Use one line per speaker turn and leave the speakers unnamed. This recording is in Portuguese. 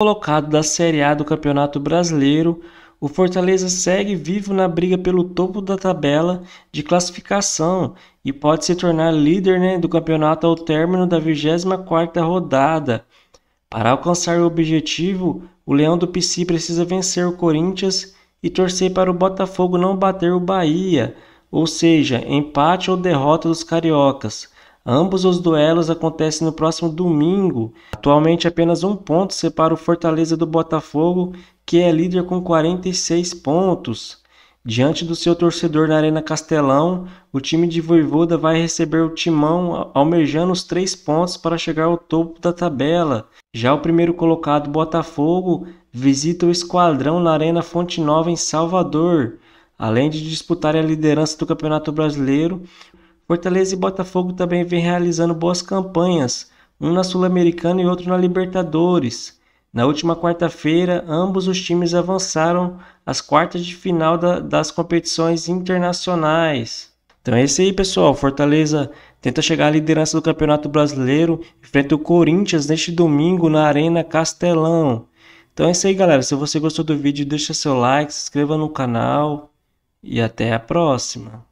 colocado da Série A do Campeonato Brasileiro, o Fortaleza segue vivo na briga pelo topo da tabela de classificação e pode se tornar líder né, do campeonato ao término da 24ª rodada. Para alcançar o objetivo, o Leão do Pici precisa vencer o Corinthians e torcer para o Botafogo não bater o Bahia, ou seja, empate ou derrota dos cariocas. Ambos os duelos acontecem no próximo domingo. Atualmente apenas um ponto separa o Fortaleza do Botafogo, que é líder com 46 pontos. Diante do seu torcedor na Arena Castelão, o time de Voivoda vai receber o timão almejando os três pontos para chegar ao topo da tabela. Já o primeiro colocado Botafogo visita o esquadrão na Arena Fonte Nova em Salvador. Além de disputar a liderança do Campeonato Brasileiro, Fortaleza e Botafogo também vem realizando boas campanhas, um na Sul-Americana e outro na Libertadores. Na última quarta-feira, ambos os times avançaram às quartas de final da, das competições internacionais. Então é isso aí, pessoal. Fortaleza tenta chegar à liderança do Campeonato Brasileiro, enfrenta o Corinthians neste domingo na Arena Castelão. Então é isso aí, galera. Se você gostou do vídeo, deixa seu like, se inscreva no canal e até a próxima.